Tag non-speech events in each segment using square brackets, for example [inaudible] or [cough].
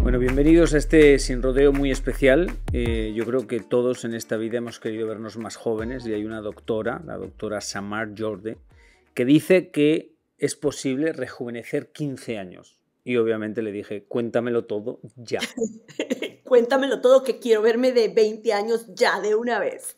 Bueno, bienvenidos a este sin rodeo muy especial. Eh, yo creo que todos en esta vida hemos querido vernos más jóvenes y hay una doctora, la doctora Samar Jorde, que dice que es posible rejuvenecer 15 años. Y obviamente le dije, cuéntamelo todo ya. [laughs] cuéntamelo todo que quiero verme de 20 años ya de una vez.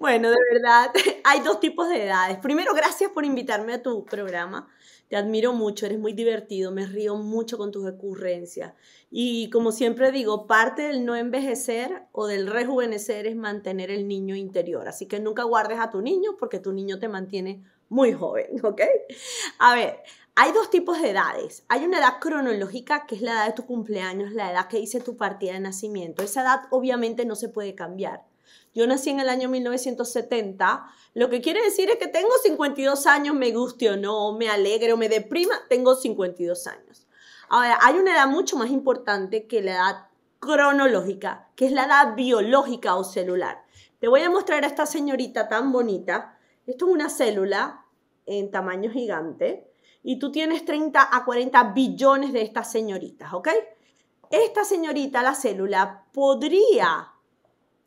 Bueno, de verdad, [laughs] hay dos tipos de edades. Primero, gracias por invitarme a tu programa. Te admiro mucho, eres muy divertido, me río mucho con tus ocurrencias. Y como siempre digo, parte del no envejecer o del rejuvenecer es mantener el niño interior. Así que nunca guardes a tu niño porque tu niño te mantiene muy joven, [laughs] ¿ok? A ver, hay dos tipos de edades. Hay una edad cronológica, que es la edad de tu cumpleaños, la edad que dice tu partida de nacimiento. Esa edad obviamente no se puede cambiar. Yo nací en el año 1970, lo que quiere decir es que tengo 52 años, me guste o no, me alegre o me deprima, tengo 52 años. Ahora, hay una edad mucho más importante que la edad cronológica, que es la edad biológica o celular. Te voy a mostrar a esta señorita tan bonita. Esto es una célula en tamaño gigante y tú tienes 30 a 40 billones de estas señoritas, ¿ok? Esta señorita, la célula, podría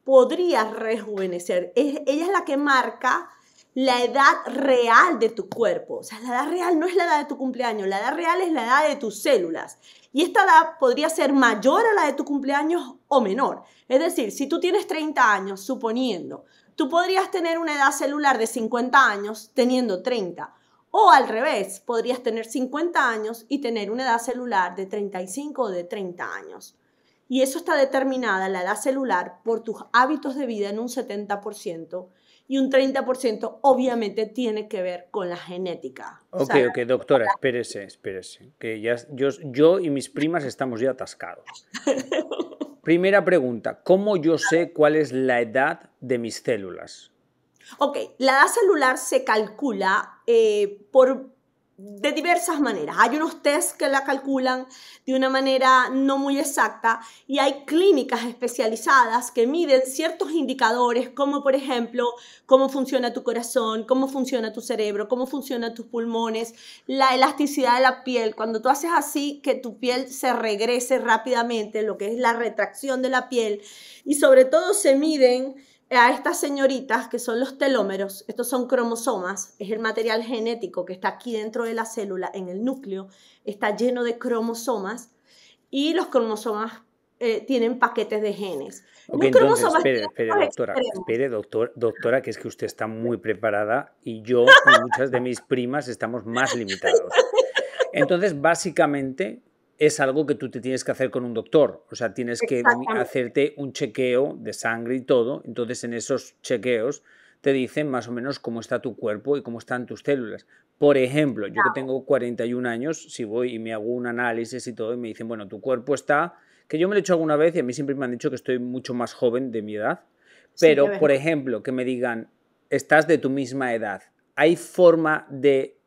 podrías rejuvenecer. ella es la que marca la edad real de tu cuerpo. O sea, la edad real no es la edad de tu cumpleaños, la edad real es la edad de tus células. Y esta edad podría ser mayor a la de tu cumpleaños o menor. Es decir, si tú tienes 30 años, suponiendo, tú podrías tener una edad celular de 50 años teniendo 30. O al revés, podrías tener 50 años y tener una edad celular de 35 o de 30 años y eso está determinada la edad celular por tus hábitos de vida en un 70% y un 30% obviamente tiene que ver con la genética. Ok, ok, doctora, espérese, espérese, que ya yo, yo y mis primas estamos ya atascados. [laughs] Primera pregunta, ¿cómo yo sé cuál es la edad de mis células? Ok, la edad celular se calcula eh, por de diversas maneras. Hay unos tests que la calculan de una manera no muy exacta y hay clínicas especializadas que miden ciertos indicadores como por ejemplo cómo funciona tu corazón, cómo funciona tu cerebro, cómo funcionan tus pulmones, la elasticidad de la piel. Cuando tú haces así que tu piel se regrese rápidamente, lo que es la retracción de la piel y sobre todo se miden a estas señoritas que son los telómeros, estos son cromosomas, es el material genético que está aquí dentro de la célula, en el núcleo, está lleno de cromosomas y los cromosomas eh, tienen paquetes de genes. entonces, espere, doctora, espere, doctora, que es que usted está muy preparada y yo y muchas de mis primas estamos más limitados. [laughs] Entonces, básicamente, es algo que tú te tienes que hacer con un doctor. O sea, tienes que hacerte un chequeo de sangre y todo. Entonces, en esos chequeos te dicen más o menos cómo está tu cuerpo y cómo están tus células. Por ejemplo, yo que tengo 41 años, si voy y me hago un análisis y todo, y me dicen, bueno, tu cuerpo está, que yo me lo he hecho alguna vez y a mí siempre me han dicho que estoy mucho más joven de mi edad, pero, por ejemplo, que me digan, estás de tu misma edad, ¿hay forma de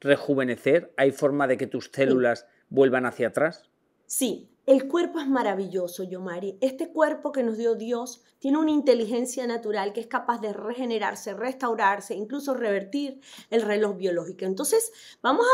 rejuvenecer? ¿Hay forma de que tus células vuelvan hacia atrás. Sí, el cuerpo es maravilloso, Yomari. Este cuerpo que nos dio Dios tiene una inteligencia natural que es capaz de regenerarse, restaurarse, incluso revertir el reloj biológico. Entonces, vamos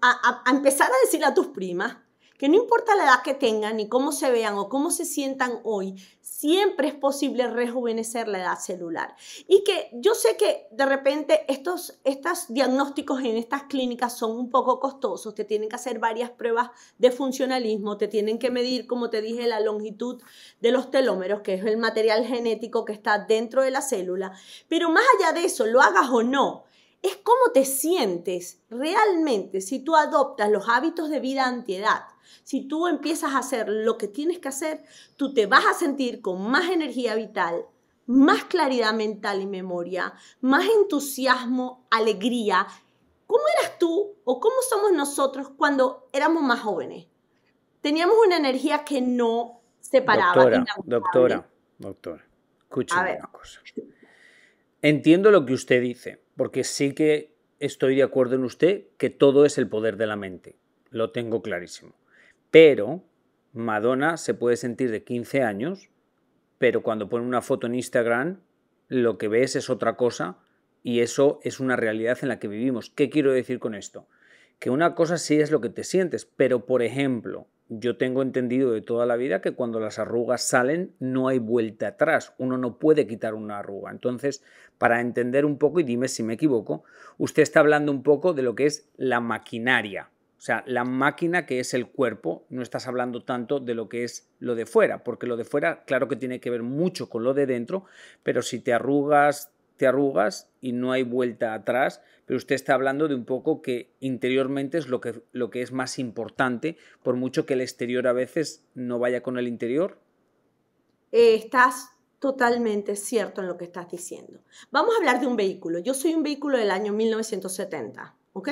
a, empezar a decir a tus primas que no importa la edad que tengan, ni cómo se vean o cómo se sientan hoy, siempre es posible rejuvenecer la edad celular. Y que yo sé que de repente estos, estos diagnósticos en estas clínicas son un poco costosos, te tienen que hacer varias pruebas de funcionalismo, te tienen que medir, como te dije, la longitud de los telómeros, que es el material genético que está dentro de la célula. Pero más allá de eso, lo hagas o no, es cómo te sientes realmente si tú adoptas los hábitos de vida antiedad si tú empiezas a hacer lo que tienes que hacer, tú te vas a sentir con más energía vital, más claridad mental y memoria, más entusiasmo, alegría. ¿Cómo eras tú o cómo somos nosotros cuando éramos más jóvenes? Teníamos una energía que no se paraba. Doctora, doctora, doctora, escúchame una cosa. Entiendo lo que usted dice, porque sí que estoy de acuerdo en usted que todo es el poder de la mente. Lo tengo clarísimo. Pero Madonna se puede sentir de 15 años, pero cuando pone una foto en Instagram, lo que ves es otra cosa y eso es una realidad en la que vivimos. ¿Qué quiero decir con esto? Que una cosa sí es lo que te sientes, pero por ejemplo, yo tengo entendido de toda la vida que cuando las arrugas salen no hay vuelta atrás, uno no puede quitar una arruga. Entonces, para entender un poco, y dime si me equivoco, usted está hablando un poco de lo que es la maquinaria, o sea, la máquina que es el cuerpo, no estás hablando tanto de lo que es lo de fuera, porque lo de fuera, claro que tiene que ver mucho con lo de dentro, pero si te arrugas, te arrugas y no hay vuelta atrás, pero usted está hablando de un poco que interiormente es lo que, lo que es más importante, por mucho que el exterior a veces no vaya con el interior. Eh, estás totalmente cierto en lo que estás diciendo. Vamos a hablar de un vehículo. Yo soy un vehículo del año 1970, ¿ok?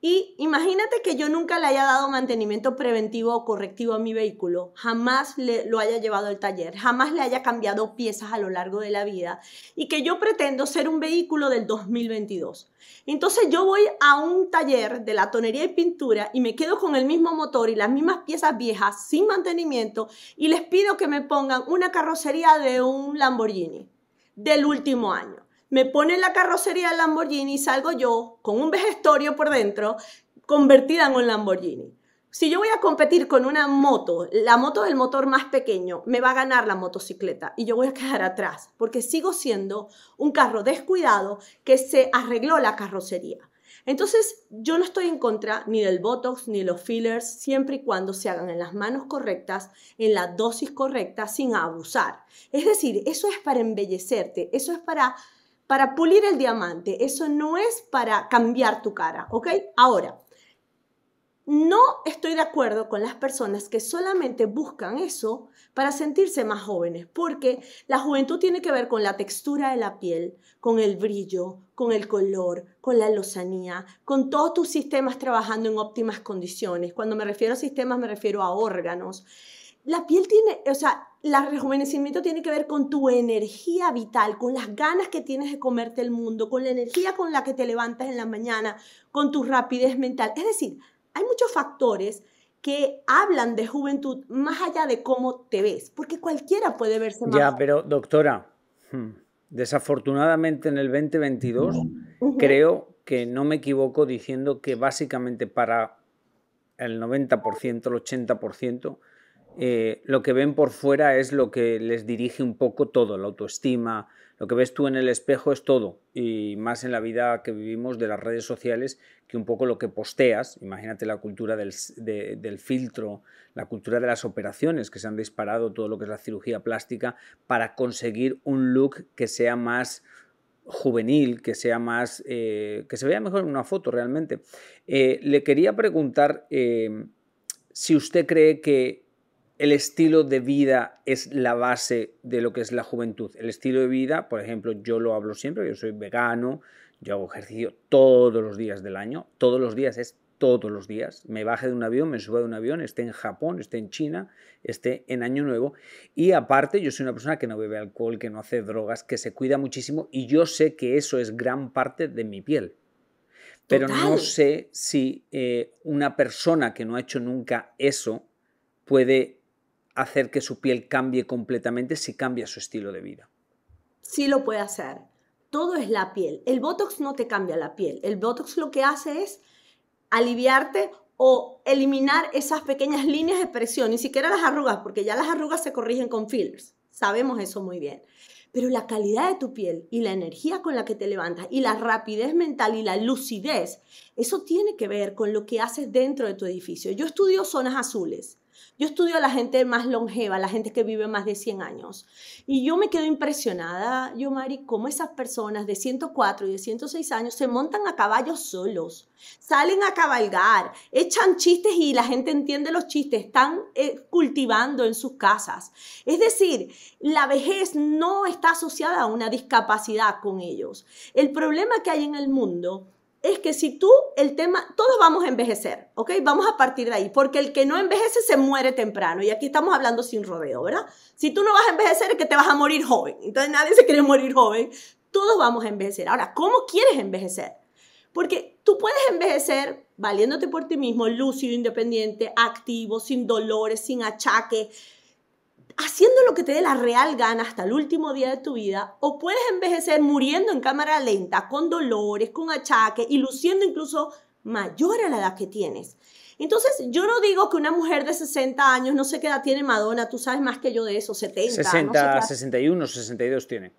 Y imagínate que yo nunca le haya dado mantenimiento preventivo o correctivo a mi vehículo, jamás le, lo haya llevado al taller, jamás le haya cambiado piezas a lo largo de la vida y que yo pretendo ser un vehículo del 2022. Entonces yo voy a un taller de la tonería y pintura y me quedo con el mismo motor y las mismas piezas viejas sin mantenimiento y les pido que me pongan una carrocería de un Lamborghini del último año me pone la carrocería del Lamborghini y salgo yo con un vejestorio por dentro convertida en un Lamborghini. Si yo voy a competir con una moto, la moto del motor más pequeño, me va a ganar la motocicleta y yo voy a quedar atrás porque sigo siendo un carro descuidado que se arregló la carrocería. Entonces, yo no estoy en contra ni del Botox ni los fillers, siempre y cuando se hagan en las manos correctas, en la dosis correcta, sin abusar. Es decir, eso es para embellecerte, eso es para para pulir el diamante, eso no es para cambiar tu cara, ¿ok? Ahora, no estoy de acuerdo con las personas que solamente buscan eso para sentirse más jóvenes, porque la juventud tiene que ver con la textura de la piel, con el brillo, con el color, con la lozanía, con todos tus sistemas trabajando en óptimas condiciones. Cuando me refiero a sistemas me refiero a órganos. La piel tiene, o sea, el rejuvenecimiento tiene que ver con tu energía vital, con las ganas que tienes de comerte el mundo, con la energía con la que te levantas en la mañana, con tu rapidez mental. Es decir, hay muchos factores que hablan de juventud más allá de cómo te ves, porque cualquiera puede verse más. Ya, pero doctora, hmm, desafortunadamente en el 2022 creo que no me equivoco diciendo que básicamente para el 90%, el 80%, eh, lo que ven por fuera es lo que les dirige un poco todo, la autoestima, lo que ves tú en el espejo es todo, y más en la vida que vivimos de las redes sociales, que un poco lo que posteas, imagínate la cultura del, filtro, la cultura de las operaciones que se han disparado, todo lo que es la cirugía plástica, para conseguir un look que sea más juvenil, que sea más, eh, que se vea mejor en una foto realmente. Eh, le quería preguntar si usted cree que el estilo de vida es la base de lo que es la juventud. El estilo de vida, por ejemplo, yo lo hablo siempre, yo soy vegano, yo hago ejercicio todos los días del año, todos los días es todos los días, me baje de un avión, me suba de un avión, esté en Japón, esté en China, esté en Año Nuevo. Y aparte, yo soy una persona que no bebe alcohol, que no hace drogas, que se cuida muchísimo y yo sé que eso es gran parte de mi piel. Pero no sé si eh, una persona que no ha hecho nunca eso puede hacer que su piel cambie completamente si cambia su estilo de vida? Sí lo puede hacer. Todo es la piel. El Botox no te cambia la piel. El Botox lo que hace es aliviarte o eliminar esas pequeñas líneas de presión, ni siquiera las arrugas, porque ya las arrugas se corrigen con fillers. Sabemos eso muy bien. Pero la calidad de tu piel y la energía con la que te levantas y la rapidez mental y la lucidez, eso tiene que ver con lo que haces dentro de tu edificio. Yo estudio zonas azules yo estudio a la gente más longeva, la gente que vive más de 100 años. Y yo me quedo impresionada, yo, Mari, cómo esas personas de 104 y de 106 años se montan a caballos solos, salen a cabalgar, echan chistes y la gente entiende los chistes, están eh, cultivando en sus casas. Es decir, la vejez no está asociada a una discapacidad con ellos. El problema que hay en el mundo es que si tú, el tema, todos vamos a envejecer, ¿ok? Vamos a partir de ahí, porque el que no envejece se muere temprano, y aquí estamos hablando sin rodeo, ¿verdad? Si tú no vas a envejecer es que te vas a morir joven, entonces nadie se quiere morir joven, todos vamos a envejecer. Ahora, ¿cómo quieres envejecer? Porque tú puedes envejecer valiéndote por ti mismo, lúcido, independiente, activo, sin dolores, sin achaques, haciendo lo que te dé la real gana hasta el último día de tu vida, o puedes envejecer muriendo en cámara lenta, con dolores, con achaques y luciendo incluso mayor a la edad que tienes. Entonces, yo no digo que una mujer de 60 años, no sé qué edad tiene Madonna, tú sabes más que yo de eso, 70. 60, no sé 61, 62 tiene.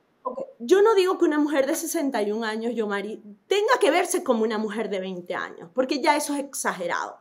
Yo no digo que una mujer de 61 años, yo Yomari, tenga que verse como una mujer de 20 años, porque ya eso es exagerado.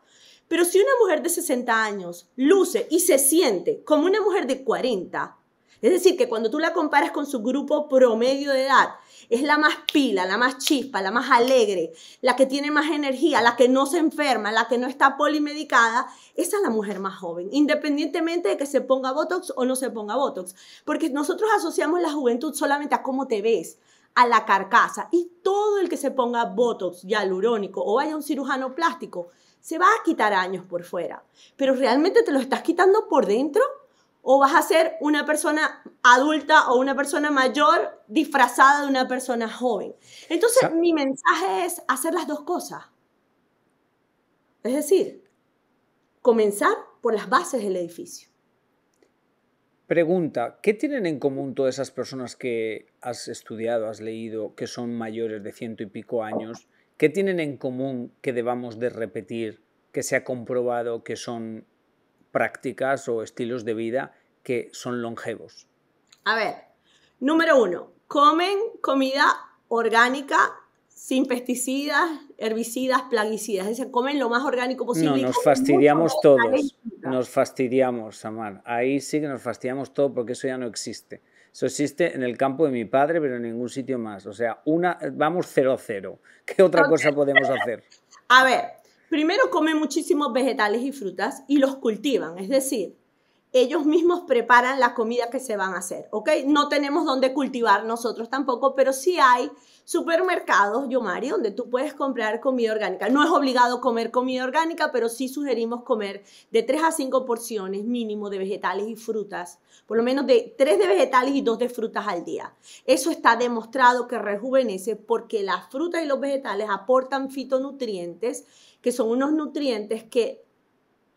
Pero si una mujer de 60 años luce y se siente como una mujer de 40, es decir, que cuando tú la comparas con su grupo promedio de edad, es la más pila, la más chispa, la más alegre, la que tiene más energía, la que no se enferma, la que no está polimedicada, esa es la mujer más joven, independientemente de que se ponga Botox o no se ponga Botox, porque nosotros asociamos la juventud solamente a cómo te ves, a la carcasa, y todo el que se ponga Botox, alurónico, o vaya a un cirujano plástico, se va a quitar años por fuera, pero realmente te los estás quitando por dentro o vas a ser una persona adulta o una persona mayor disfrazada de una persona joven. Entonces, mi mensaje es hacer las dos cosas. Es decir, comenzar por las bases del edificio. Pregunta, ¿qué tienen en común todas esas personas que has estudiado, has leído, que son mayores de ciento y pico años? ¿Qué tienen en común que debamos de repetir, que se ha comprobado que son prácticas o estilos de vida que son longevos? A ver, número uno, comen comida orgánica sin pesticidas, herbicidas, plaguicidas. Es decir, comen lo más orgánico posible. No, nos fastidiamos todos. Nos fastidiamos, Samar. Ahí sí que nos fastidiamos todo porque eso ya no existe. Eso existe en el campo de mi padre, pero en ningún sitio más. O sea, una, vamos a cero [laughs] ¿Qué otra cosa podemos hacer? A ver, primero come muchísimos vegetales y frutas y los cultivan, es decir, ellos mismos preparan la comida que se van a hacer, ¿ok? No tenemos donde cultivar nosotros tampoco, pero sí hay supermercados, yo, Mario, donde tú puedes comprar comida orgánica. No es obligado comer comida orgánica, pero sí sugerimos comer de 3 a 5 porciones mínimo de vegetales y frutas, por lo menos de 3 de vegetales y 2 de frutas al día. Eso está demostrado que rejuvenece porque las frutas y los vegetales aportan fitonutrientes, que son unos nutrientes que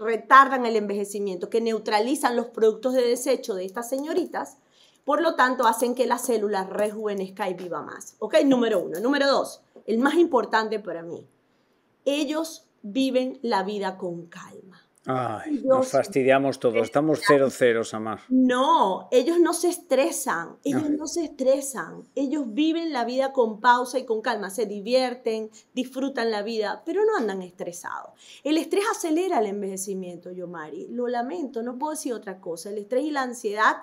retardan el envejecimiento, que neutralizan los productos de desecho de estas señoritas, por lo tanto hacen que las células rejuvenezca y viva más. ¿Ok? Número uno. Número dos, el más importante para mí. Ellos viven la vida con calma. Ay, nos fastidiamos todos, estamos cero cero, amar No, ellos no se estresan, ellos no se estresan, ellos viven la vida con pausa y con calma, se divierten, disfrutan la vida, pero no andan estresados. El estrés acelera el envejecimiento, Yomari, lo lamento, no puedo decir otra cosa, el estrés y la ansiedad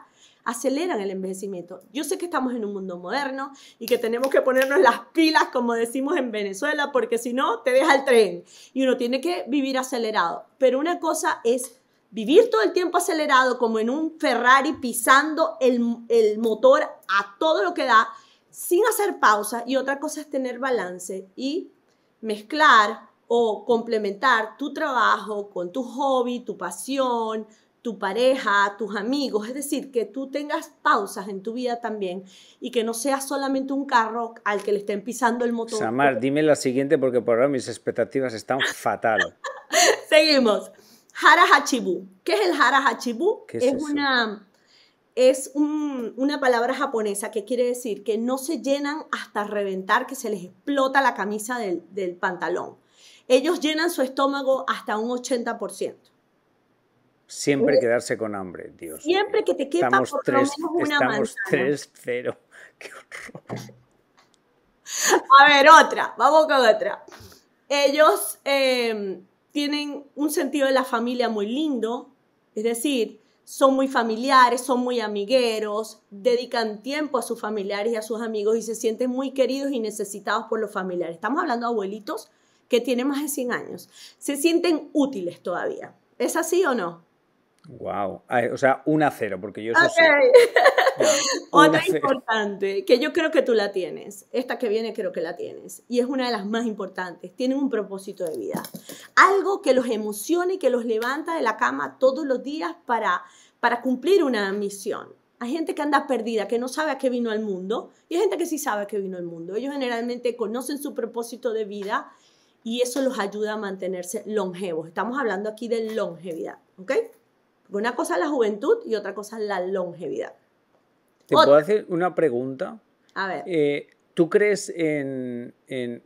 aceleran el envejecimiento. Yo sé que estamos en un mundo moderno y que tenemos que ponernos las pilas, como decimos en Venezuela, porque si no, te deja el tren y uno tiene que vivir acelerado. Pero una cosa es vivir todo el tiempo acelerado, como en un Ferrari pisando el, motor a todo lo que da, sin hacer pausa, y otra cosa es tener balance y mezclar o complementar tu trabajo con tu hobby, tu pasión, tu pareja, tus amigos, es decir, que tú tengas pausas en tu vida también y que no seas solamente un carro al que le estén pisando el motor. Samar, dime la siguiente porque por ahora mis expectativas están fatal. [laughs] Seguimos. Hara ¿Qué es el Hara es, una es una palabra japonesa que quiere decir que no se llenan hasta reventar, que se les explota la camisa del, del pantalón. Ellos llenan su estómago hasta un 80%. Siempre eh, quedarse con hambre, Dios. Siempre que te quepa por lo una Estamos 3-0. [laughs] Qué horror. A ver, otra. Vamos con otra. Ellos em, tienen un sentido de la familia muy lindo. Es decir, son muy familiares, son muy amigueros, dedican tiempo a sus familiares y a sus amigos y se sienten muy queridos y necesitados por los familiares. Estamos hablando de abuelitos que tienen más de 100 años. Se sienten útiles todavía. ¿Es así o no? Wow. O sea, un a porque yo [laughs] Otra importante, que yo creo que tú la tienes. Esta que viene creo que la tienes. Y es una de las más importantes. Tienen un propósito de vida. Algo que los emocione y que los levanta de la cama todos los días para, para cumplir una misión. Hay gente que anda perdida, que no sabe a qué vino al mundo. Y hay gente que sí sabe a qué vino al mundo. Ellos generalmente conocen su propósito de vida y eso los ayuda a mantenerse longevos. Estamos hablando aquí de longevidad. ¿Ok? una cosa es la juventud y otra cosa es la longevidad. ¿Te puedo hacer una pregunta? A ver. Eh, ¿Tú crees en,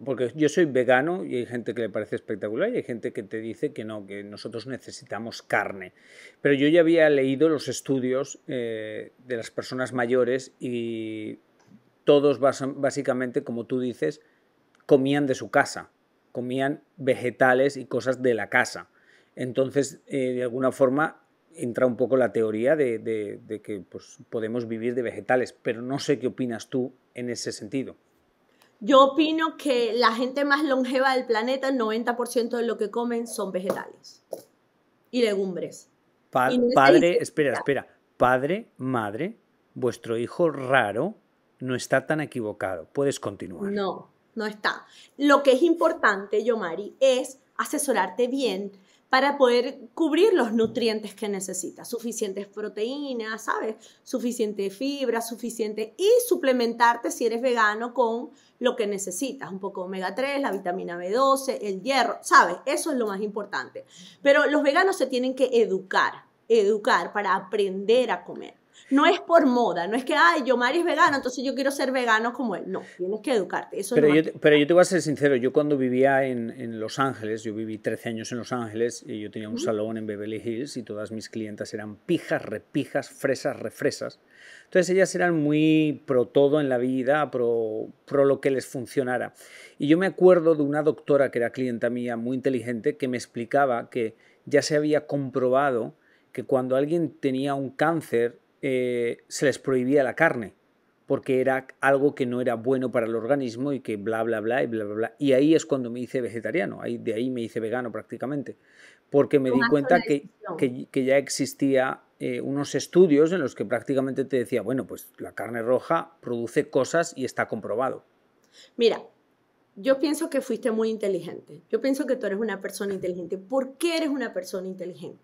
Porque yo soy vegano y hay gente que le parece espectacular y hay gente que te dice que no, que nosotros necesitamos carne. Pero yo ya había leído los estudios eh, de las personas mayores y todos básicamente, como tú dices, comían de su casa, comían vegetales y cosas de la casa. Entonces, eh, de alguna forma, entra un poco la teoría de, que pues, podemos vivir de vegetales, pero no sé qué opinas tú en ese sentido. Yo opino que la gente más longeva del planeta, el 90% de lo que comen son vegetales y legumbres. padre, espera, espera. Padre, madre, vuestro hijo raro no está tan equivocado. Puedes continuar. No, no está. Lo que es importante, Yomari, es asesorarte bien para poder cubrir los nutrientes que necesitas, suficientes proteínas, ¿sabes? Suficiente fibra, suficiente y suplementarte si eres vegano con lo que necesitas, un poco de omega 3, la vitamina B12, el hierro, ¿sabes? Eso es lo más importante. Pero los veganos se tienen que educar, educar para aprender a comer no es por moda, no es que, ay, yo Mari es vegano, entonces yo quiero ser vegano como él. No, tienes que educarte. Eso pero, yo te, pero yo te voy a ser sincero, yo cuando vivía en, Los Ángeles, yo viví 13 años en Los Ángeles y yo tenía un salón en Beverly Hills y todas mis clientas eran pijas, repijas, fresas, refresas. Entonces ellas eran muy pro todo en la vida, pro, pro lo que les funcionara. Y yo me acuerdo de una doctora que era clienta mía, muy inteligente, que me explicaba que ya se había comprobado que cuando alguien tenía un cáncer eh, se les prohibía la carne, porque era algo que no era bueno para el organismo y que bla, bla, bla, y bla, bla, bla. Y ahí es cuando me hice vegetariano, ahí, de ahí me hice vegano prácticamente, porque me di cuenta que, ya existía eh, unos estudios en los que prácticamente te decía, bueno, pues la carne roja produce cosas y está comprobado. Mira, yo pienso que fuiste muy inteligente. Yo pienso que tú eres una persona inteligente. ¿Por qué eres una persona inteligente?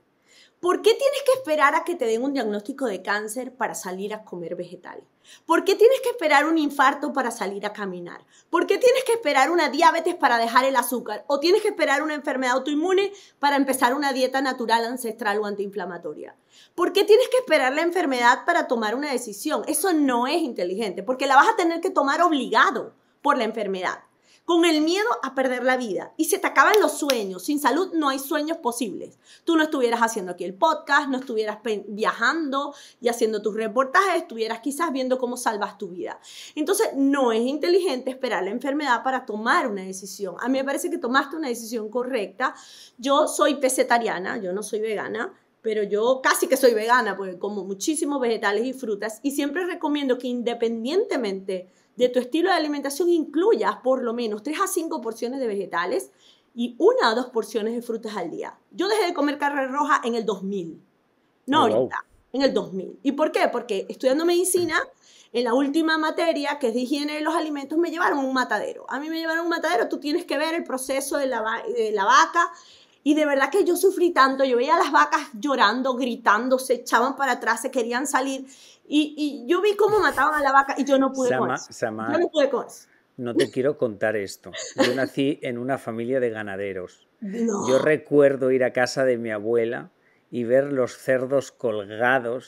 ¿Por qué tienes que esperar a que te den un diagnóstico de cáncer para salir a comer vegetal? ¿Por qué tienes que esperar un infarto para salir a caminar? ¿Por qué tienes que esperar una diabetes para dejar el azúcar? ¿O tienes que esperar una enfermedad autoinmune para empezar una dieta natural, ancestral o antiinflamatoria? ¿Por qué tienes que esperar la enfermedad para tomar una decisión? Eso no es inteligente, porque la vas a tener que tomar obligado por la enfermedad con el miedo a perder la vida. Y se te acaban los sueños. Sin salud no hay sueños posibles. Tú no estuvieras haciendo aquí el podcast, no estuvieras viajando y haciendo tus reportajes, estuvieras quizás viendo cómo salvas tu vida. Entonces, no es inteligente esperar la enfermedad para tomar una decisión. A mí me parece que tomaste una decisión correcta. Yo soy pesetariana, yo no soy vegana pero yo casi que soy vegana porque como muchísimos vegetales y frutas y siempre recomiendo que independientemente de tu estilo de alimentación incluyas por lo menos 3 a 5 porciones de vegetales y una a dos porciones de frutas al día. Yo dejé de comer carne roja en el 2000, no ahorita, en el 2000. ¿Y por qué? Porque estudiando medicina, en la última materia, que es de higiene de los alimentos, me llevaron un matadero. A mí me llevaron a un matadero, tú tienes que ver el proceso de la, de la vaca, y de verdad que yo sufrí tanto, yo veía las vacas llorando, gritando, se echaban para atrás, se querían salir. Y, yo vi cómo mataban a la vaca y yo no pude Sama, no te quiero contar esto. Yo nací en una familia de ganaderos. Yo recuerdo ir a casa de mi abuela y ver los cerdos colgados,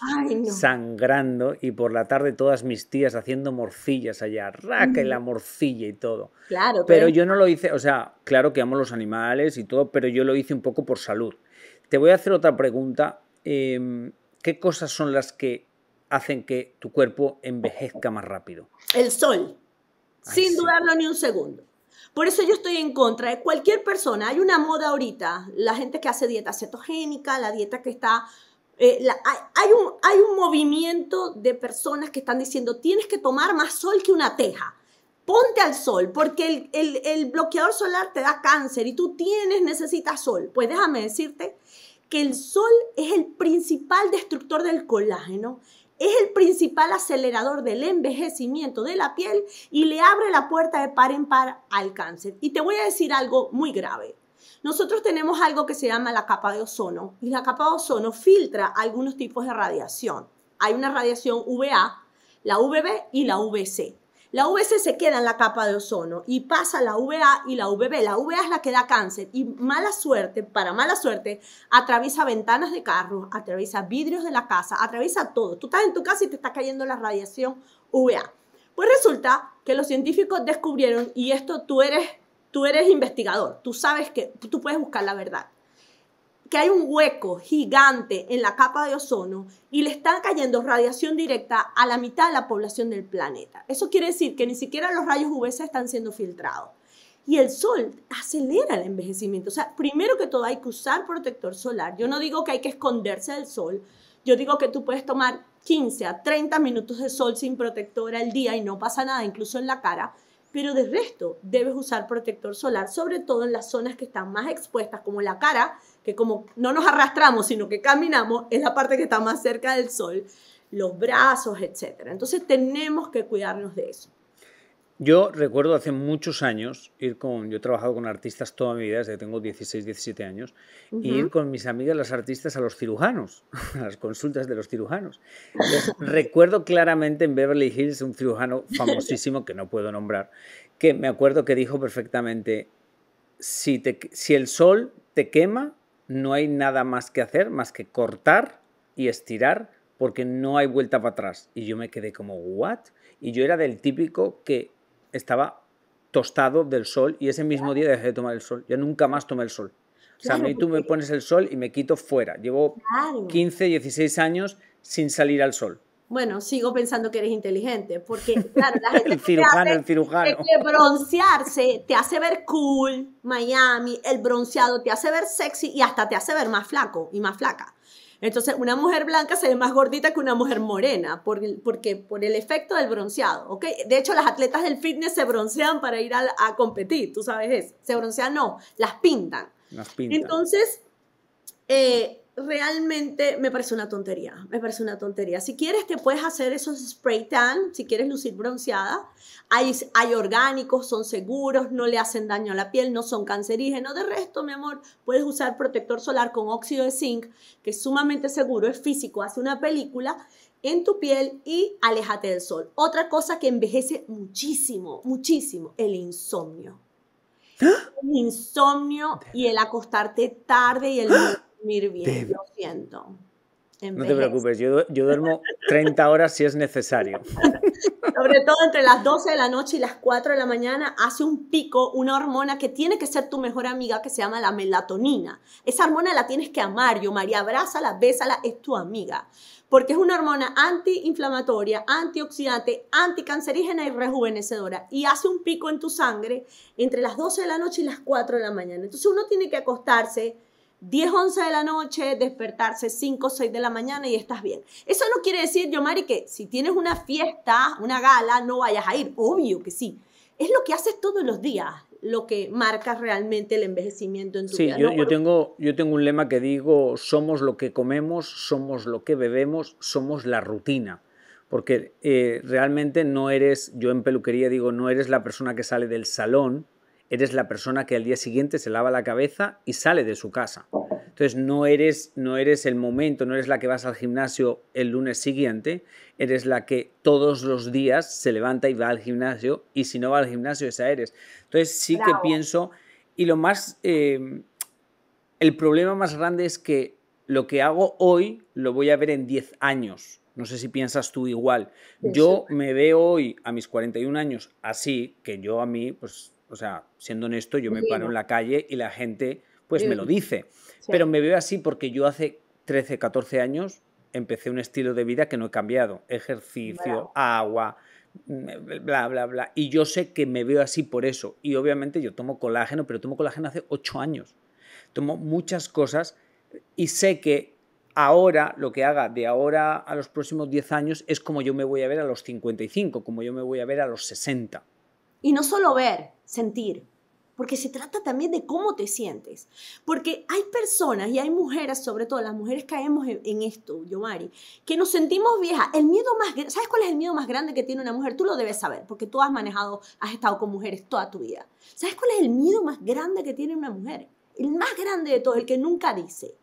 sangrando, y por la tarde todas mis tías haciendo morcillas allá, raca la morcilla y todo. Claro. Pero yo no lo hice, o sea, claro que amo los animales y todo, pero yo lo hice un poco por salud. Te voy a hacer otra pregunta. Em, ¿Qué cosas son las que hacen que tu cuerpo envejezca más rápido. El sol, sin dudarlo ni un segundo. Por eso yo estoy en contra de cualquier persona. Hay una moda ahorita, la gente que hace dieta cetogénica, la dieta que está... Eh, hay, un, hay un movimiento de personas que están diciendo, tienes que tomar más sol que una teja ponte al sol, porque el, el, bloqueador solar te da cáncer y tú tienes, necesitas sol. Pues déjame decirte que el sol es el principal destructor del colágeno, es el principal acelerador del envejecimiento de la piel y le abre la puerta de par en par al cáncer. Y te voy a decir algo muy grave. Nosotros tenemos algo que se llama la capa de ozono y la capa de ozono filtra algunos tipos de radiación. Hay una radiación VA, la VB y la VC. La VC se queda en la capa de ozono y pasa la VA y la VB. La VA es la que da cáncer y mala suerte, para mala suerte, atraviesa ventanas de carros, atraviesa vidrios de la casa, atraviesa todo. Tú estás en tu casa y te está cayendo la radiación VA. Pues resulta que los científicos descubrieron, y esto tú eres, tú eres investigador, tú sabes que tú puedes buscar la verdad que hay un hueco gigante en la capa de ozono y le está cayendo radiación directa a la mitad de la población del planeta. Eso quiere decir que ni siquiera los rayos UVC están siendo filtrados. Y el sol acelera el envejecimiento. O sea, primero que todo hay que usar protector solar. Yo no digo que hay que esconderse del sol. Yo digo que tú puedes tomar 15 a 30 minutos de sol sin protector al día y no pasa nada, incluso en la cara. Pero de resto, debes usar protector solar, sobre todo en las zonas que están más expuestas, como la cara, como no nos arrastramos, sino que caminamos, es la parte que está más cerca del sol, los brazos, etc. Entonces tenemos que cuidarnos de eso. Yo recuerdo hace muchos años ir con. Yo he trabajado con artistas toda mi vida, desde que tengo 16, 17 años, y ir con mis amigas las artistas a los cirujanos, [laughs] a las consultas de los cirujanos. recuerdo claramente en Beverly Hills un cirujano famosísimo que no puedo nombrar, que me acuerdo que dijo perfectamente: si, te, si el sol te quema, no hay nada más que hacer más que cortar y estirar porque no hay vuelta para atrás. Y yo me quedé como, ¿what? Y yo era del típico que estaba tostado del sol y ese mismo día dejé de tomar el sol. Yo nunca más tomé el sol. O sea, a mí tú me pones el sol y me quito fuera. Llevo 15, 16 años sin salir al sol. Bueno, sigo pensando que eres inteligente, porque claro, la gente [laughs] el cirujano, el cirujano. Que broncearse te hace ver cool, Miami, el bronceado te hace ver sexy y hasta te hace ver más flaco y más flaca. Entonces, una mujer blanca se ve más gordita que una mujer morena, por, porque por el efecto del bronceado, ¿ok? De hecho, las atletas del fitness se broncean para ir a, competir, tú sabes eso. Se broncean, no, las pintan. Las pintan. Entonces, eh, realmente me parece una tontería, me parece una tontería. Si quieres te puedes hacer esos spray tan, si quieres lucir bronceada, hay, hay orgánicos, son seguros, no le hacen daño a la piel, no son cancerígenos. De resto, mi amor, puedes usar protector solar con óxido de zinc, que es sumamente seguro, es físico, hace una película en tu piel y aléjate del sol. Otra cosa que envejece muchísimo, muchísimo, el insomnio. ¿Ah? El insomnio y el acostarte tarde y el... ¿Ah? lo siento. No te preocupes, yo, yo, duermo 30 horas si es necesario. [laughs] Sobre todo entre las 12 de la noche y las 4 de la mañana hace un pico una hormona que tiene que ser tu mejor amiga que se llama la melatonina. Esa hormona la tienes que amar, yo María, abrázala, bésala, es tu amiga. Porque es una hormona antiinflamatoria, antioxidante, anticancerígena y rejuvenecedora. Y hace un pico en tu sangre entre las 12 de la noche y las 4 de la mañana. Entonces uno tiene que acostarse 10, 11 de la noche, despertarse 5, 6 de la mañana y estás bien. Eso no quiere decir, Yomari, que si tienes una fiesta, una gala, no vayas a ir. Obvio que sí. Es lo que haces todos los días lo que marca realmente el envejecimiento en tu sí, vida. Sí, yo, tengo, yo tengo un lema que digo, somos lo que comemos, somos lo que bebemos, somos la rutina. Porque eh, realmente no eres, yo en peluquería digo, no eres la persona que sale del salón, eres la persona que al día siguiente se lava la cabeza y sale de su casa. Entonces no eres, no eres el momento, no eres la que vas al gimnasio el lunes siguiente, eres la que todos los días se levanta y va al gimnasio y si no va al gimnasio esa eres. Entonces sí que pienso y lo más, eh, el problema más grande es que lo que hago hoy lo voy a ver en 10 años. No sé si piensas tú igual. Yo me veo hoy a mis 41 años así, que yo a mí, pues o sea, siendo honesto, yo me paro en la calle y la gente pues me lo dice. Pero me veo así porque yo hace 13, 14 años empecé un estilo de vida que no he cambiado. Ejercicio, agua, bla, bla, bla. Y yo sé que me veo así por eso. Y obviamente yo tomo colágeno, pero tomo colágeno hace 8 años. Tomo muchas cosas y sé que ahora, lo que haga de ahora a los próximos 10 años, es como yo me voy a ver a los 55, como yo me voy a ver a los 60. Y no solo ver, sentir, porque se trata también de cómo te sientes. Porque hay personas y hay mujeres, sobre todo las mujeres caemos en, esto, Yomari, que nos sentimos viejas. El miedo más, ¿sabes cuál es el miedo más grande que tiene una mujer? Tú lo debes saber, porque tú has manejado, has estado con mujeres toda tu vida. ¿Sabes cuál es el miedo más grande que tiene una mujer? El más grande de todo el que nunca dice.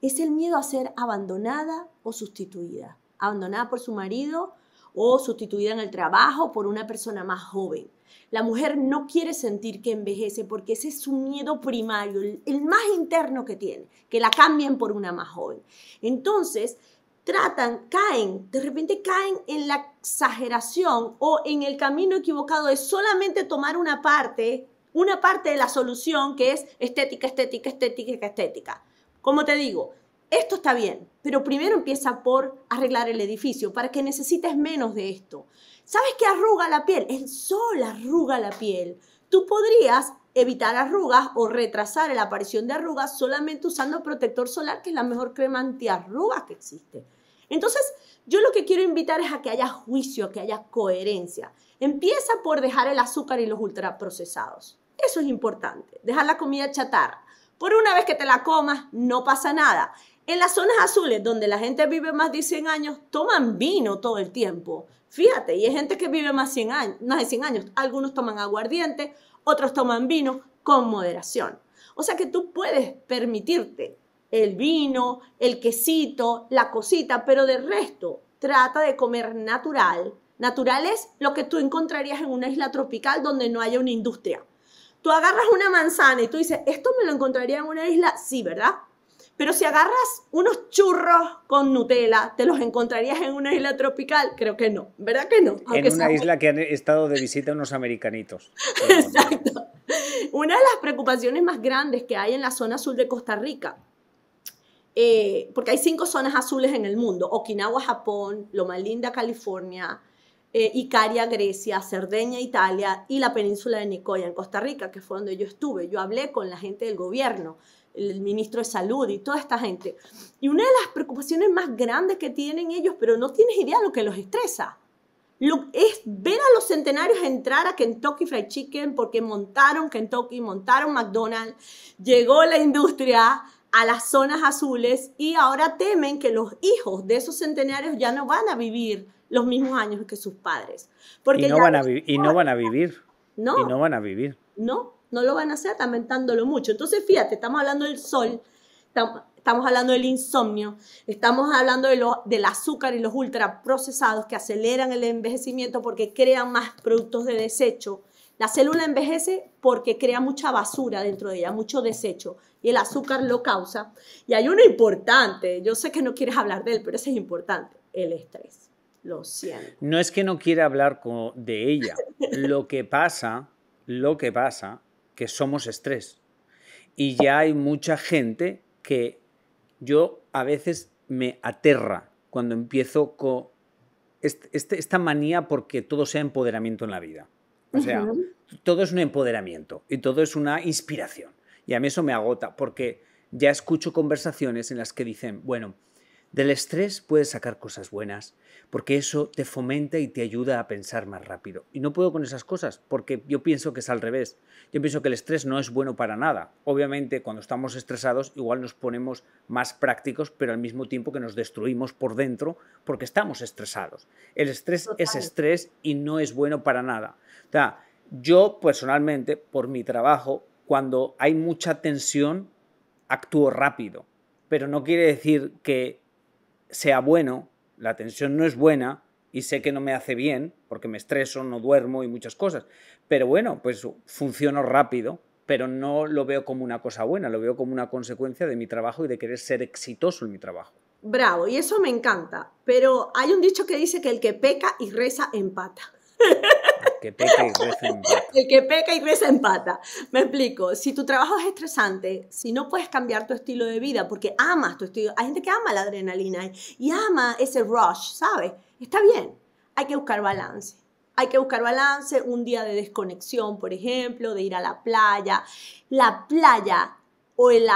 Es el miedo a ser abandonada o sustituida. Abandonada por su marido, o sustituida en el trabajo por una persona más joven. La mujer no quiere sentir que envejece porque ese es su miedo primario, el, más interno que tiene, que la cambien por una más joven. Entonces, tratan, caen, de repente caen en la exageración o en el camino equivocado de solamente tomar una parte, una parte de la solución que es estética, estética, estética, estética. Como te digo, esto está bien, pero primero empieza por arreglar el edificio para que necesites menos de esto. ¿Sabes qué arruga la piel? El sol arruga la piel. Tú podrías evitar arrugas o retrasar la aparición de arrugas solamente usando protector solar, que es la mejor crema antiarrugas que existe. Entonces, yo lo que quiero invitar es a que haya juicio, que haya coherencia. Empieza por dejar el azúcar y los ultraprocesados. Eso es importante. Dejar la comida chatarra. Por una vez que te la comas, no pasa nada. En las zonas azules, donde la gente vive más de 100 años, toman vino todo el tiempo. Fíjate, y hay gente que vive más, años, de 100 años. Algunos toman aguardiente, otros toman vino con moderación. O sea que tú puedes permitirte el vino, el quesito, la cosita, pero de resto trata de comer natural. Natural es lo que tú encontrarías en una isla tropical donde no haya una industria. Tú agarras una manzana y tú dices, esto me lo encontraría en una isla, sí, ¿verdad? Pero si agarras unos churros con Nutella, ¿te los encontrarías en una isla tropical? Creo que no, ¿verdad que no? Aunque en una isla que han estado de visita unos americanitos. [laughs] Exacto. Una de las preocupaciones más grandes que hay en la zona azul de Costa Rica, eh, porque hay cinco zonas azules en el mundo, Okinawa, Japón, Loma Linda, California, eh, Icaria, Grecia, Cerdeña, Italia y la península de Nicoya en Costa Rica, que fue donde yo estuve. Yo hablé con la gente del gobierno el ministro de Salud y toda esta gente. Y una de las preocupaciones más grandes que tienen ellos, pero no tienes idea lo que los estresa, lo, es ver a los centenarios entrar a Kentucky Fried Chicken porque montaron Kentucky, montaron McDonald's, llegó la industria a las zonas azules y ahora temen que los hijos de esos centenarios ya no van a vivir los mismos años que sus padres. Porque y no, van a, y no van a vivir. No. Y no van a vivir. No no lo van a hacer lamentándolo mucho. Entonces, fíjate, estamos hablando del sol, estamos hablando del insomnio, estamos hablando de lo, del azúcar y los ultraprocesados que aceleran el envejecimiento porque crean más productos de desecho. La célula envejece porque crea mucha basura dentro de ella, mucho desecho, y el azúcar lo causa. Y hay uno importante, yo sé que no quieres hablar de él, pero ese es importante, el estrés. Lo siento. No es que no quiera hablar de ella. [laughs] Lo que pasa, lo que pasa somos estrés. Y ya hay mucha gente que yo a veces me aterra cuando empiezo con este, esta manía porque todo sea empoderamiento en la vida. O sea, todo es un empoderamiento y todo es una inspiración. Y a mí eso me agota porque ya escucho conversaciones en las que dicen, bueno, del estrés puedes sacar cosas buenas, porque eso te fomenta y te ayuda a pensar más rápido. Y no puedo con esas cosas, porque yo pienso que es al revés. Yo pienso que el estrés no es bueno para nada. Obviamente, cuando estamos estresados, igual nos ponemos más prácticos, pero al mismo tiempo que nos destruimos por dentro, porque estamos estresados. El estrés es estrés y no es bueno para nada. yo personalmente, por mi trabajo, cuando hay mucha tensión, actúo rápido. Pero no quiere decir que sea bueno, la tensión no es buena y sé que no me hace bien porque me estreso, no duermo y muchas cosas. Pero bueno, pues funciono rápido, pero no lo veo como una cosa buena, lo veo como una consecuencia de mi trabajo y de querer ser exitoso en mi trabajo. Bravo, y eso me encanta, pero hay un dicho que dice que el que peca y reza empata. [laughs] que peca y reza El que peca y reza empata. Me explico. Si tu trabajo es estresante, si no puedes cambiar tu estilo de vida porque amas tu estilo, hay gente que ama la adrenalina y ama ese rush, ¿sabes? Está bien. Hay que buscar balance. Hay que buscar balance, un día de desconexión, por ejemplo, de ir a la playa. La playa o el,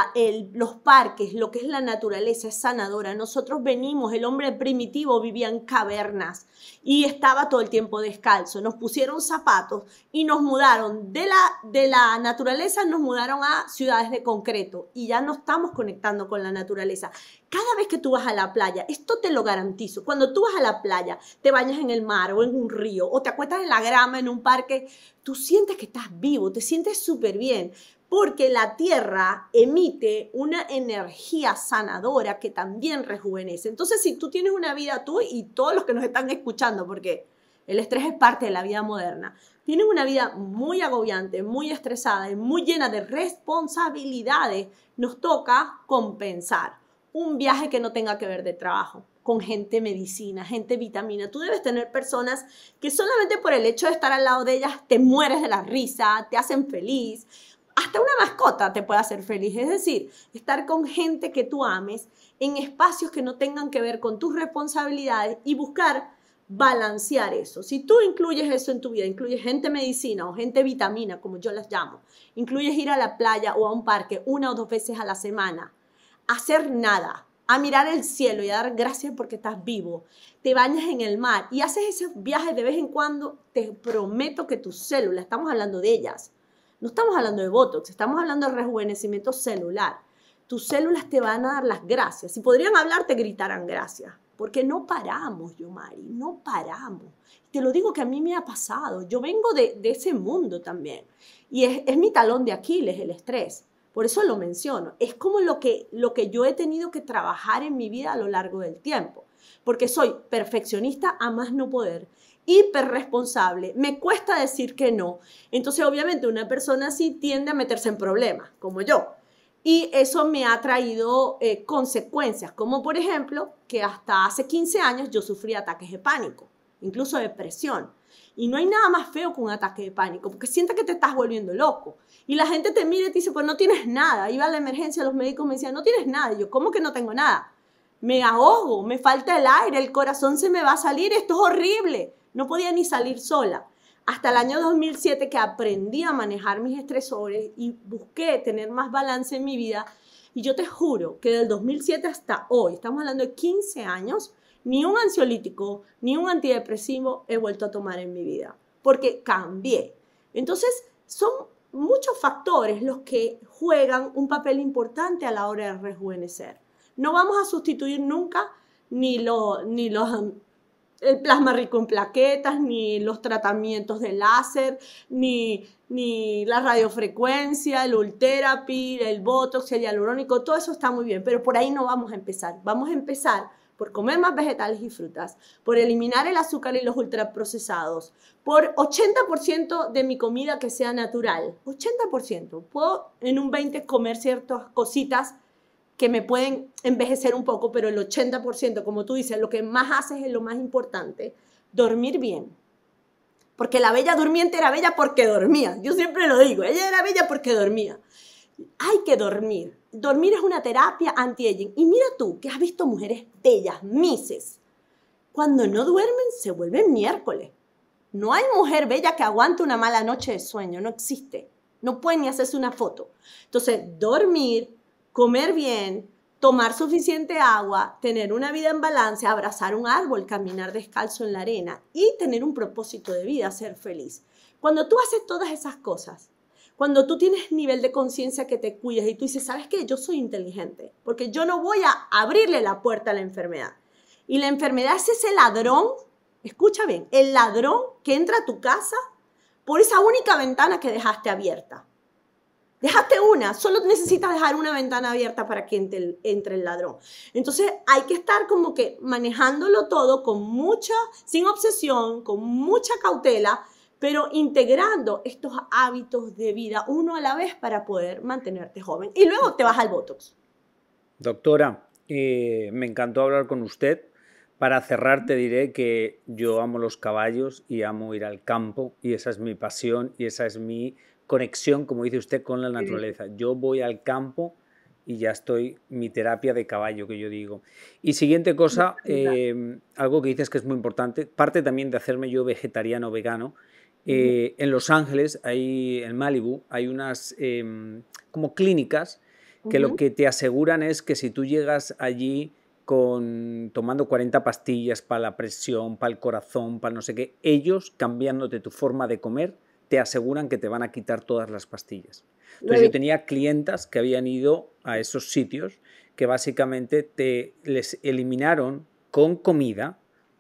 los parques, lo que es la naturaleza, es sanadora. Nosotros venimos, el hombre primitivo vivía en cavernas y estaba todo el tiempo descalzo. Nos pusieron zapatos y nos mudaron de la, de la naturaleza, nos mudaron a ciudades de concreto y ya no estamos conectando con la naturaleza. Cada vez que tú vas a la playa, esto te lo garantizo, cuando tú vas a la playa, te bañas en el mar o en un río o te acuestas en la grama, en un parque, tú sientes que estás vivo, te sientes súper bien, porque la tierra emite una energía sanadora que también rejuvenece. Entonces, si tú tienes una vida, tú y todos los que nos están escuchando, porque el estrés es parte de la vida moderna, tienes una vida muy agobiante, muy estresada y muy llena de responsabilidades, nos toca compensar un viaje que no tenga que ver de trabajo, con gente medicina, gente vitamina. Tú debes tener personas que solamente por el hecho de estar al lado de ellas te mueres de la risa, te hacen feliz. Hasta una mascota te puede hacer feliz. Es decir, estar con gente que tú ames en espacios que no tengan que ver con tus responsabilidades y buscar balancear eso. Si tú incluyes eso en tu vida, incluyes gente medicina o gente vitamina, como yo las llamo, incluyes ir a la playa o a un parque una o dos veces a la semana, hacer nada, a mirar el cielo y a dar gracias porque estás vivo, te bañas en el mar y haces esos viajes de vez en cuando, te prometo que tus células, estamos hablando de ellas, no estamos hablando de Botox, estamos hablando de rejuvenecimiento celular. Tus células te van a dar las gracias. Si podrían hablar, te gritarán gracias. Porque no paramos, yo mari no paramos. Te lo digo que a mí me ha pasado. Yo vengo de, ese mundo también. Y es, mi talón de Aquiles, el estrés. Por eso lo menciono. Es como lo que, lo que yo he tenido que trabajar en mi vida a lo largo del tiempo. Porque soy perfeccionista a más no poder hiperresponsable, me cuesta decir que no. Entonces, obviamente, una persona así tiende a meterse en problemas, como yo. Y eso me ha traído eh, consecuencias, como por ejemplo, que hasta hace 15 años yo sufrí ataques de pánico, incluso depresión. Y no hay nada más feo que un ataque de pánico, porque sientes que te estás volviendo loco. Y la gente te mira y te dice, pues no tienes nada. Iba a la emergencia, los médicos me decían, no tienes nada. yo, ¿cómo que no tengo nada? Me ahogo, me falta el aire, el corazón se me va a salir, esto es horrible. No podía ni salir sola. Hasta el año 2007 que aprendí a manejar mis estresores y busqué tener más balance en mi vida. Y yo te juro que del 2007 hasta hoy, estamos hablando de 15 años, ni un ansiolítico, ni un antidepresivo he vuelto a tomar en mi vida, porque cambié. Entonces, son muchos factores los que juegan un papel importante a la hora de rejuvenecer. No vamos a sustituir nunca ni, lo, ni los el plasma rico en plaquetas, ni los tratamientos de láser, ni, la radiofrecuencia, el ultherapy, el botox, el hialurónico, todo eso está muy bien, pero por ahí no vamos a empezar. Vamos a empezar por comer más vegetales y frutas, por eliminar el azúcar y los ultraprocesados, por 80% de mi comida que sea natural, 80%. Puedo en un 20% comer ciertas cositas que me pueden envejecer un poco, pero el 80%, como tú dices, lo que más haces es lo más importante, dormir bien. Porque la bella durmiente era bella porque dormía. Yo siempre lo digo, ella era bella porque dormía. Hay que dormir. Dormir es una terapia anti-aging. Y mira tú, que has visto mujeres bellas, mises. Cuando no duermen, se vuelven miércoles. No hay mujer bella que aguante una mala noche de sueño, no existe. No pueden ni hacerse una foto. Entonces, dormir, comer bien, tomar suficiente agua, tener una vida en balance, abrazar un árbol, caminar descalzo en la arena y tener un propósito de vida, ser feliz. Cuando tú haces todas esas cosas, cuando tú tienes nivel de conciencia que te cuides y tú dices, ¿sabes qué? Yo soy inteligente, porque yo no voy a abrirle la puerta a la enfermedad. Y la enfermedad es ese ladrón, escucha bien, el ladrón que entra a tu casa por esa única ventana que dejaste abierta. Déjate una, solo necesitas dejar una ventana abierta para que entre el, entre el ladrón. Entonces hay que estar como que manejándolo todo con mucha, sin obsesión, con mucha cautela, pero integrando estos hábitos de vida uno a la vez para poder mantenerte joven. Y luego te vas al Botox. Doctora, eh, me encantó hablar con usted. Para cerrar te diré que yo amo los caballos y amo ir al campo y esa es mi pasión y esa es mi conexión, como dice usted, con la naturaleza. Yo voy al campo y ya estoy, mi terapia de caballo, que yo digo. Y siguiente cosa, em, algo que dices que es muy importante, parte también de hacerme yo vegetariano vegano. Eh, en Los Ángeles, hay en Malibu, hay unas em, como clínicas que lo que te aseguran es que si tú llegas allí con, tomando 40 pastillas para la presión, para el corazón, para no sé qué, ellos cambiándote tu forma de comer, te aseguran que te van a quitar todas las pastillas. Entonces yo tenía clientas que habían ido a esos sitios que básicamente te les eliminaron con comida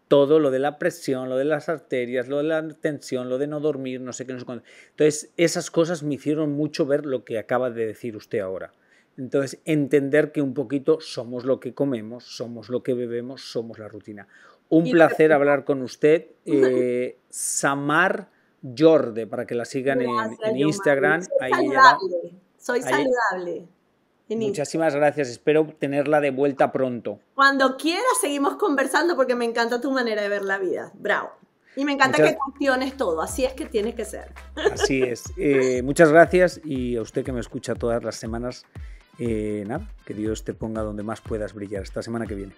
todo lo de la presión, lo de las arterias, lo de la tensión, lo de no dormir, no sé qué, no sé Entonces, esas cosas me hicieron mucho ver lo que acaba de decir usted ahora. Entonces, entender que un poquito somos lo que comemos, somos lo que bebemos, somos la rutina. Un placer hablar con usted. [laughs] Eh, Samar Jorde, para que la sigan en, Instagram. Soy saludable. soy saludable. Muchísimas gracias, espero tenerla de vuelta pronto. Cuando quieras seguimos conversando porque me encanta tu manera de ver la vida. Bravo. Y me encanta que cuestiones todo, así es que tiene que ser. Así es. Eh, muchas gracias y a usted que me escucha todas las semanas, eh, nada, que Dios te ponga donde más puedas brillar esta semana que viene.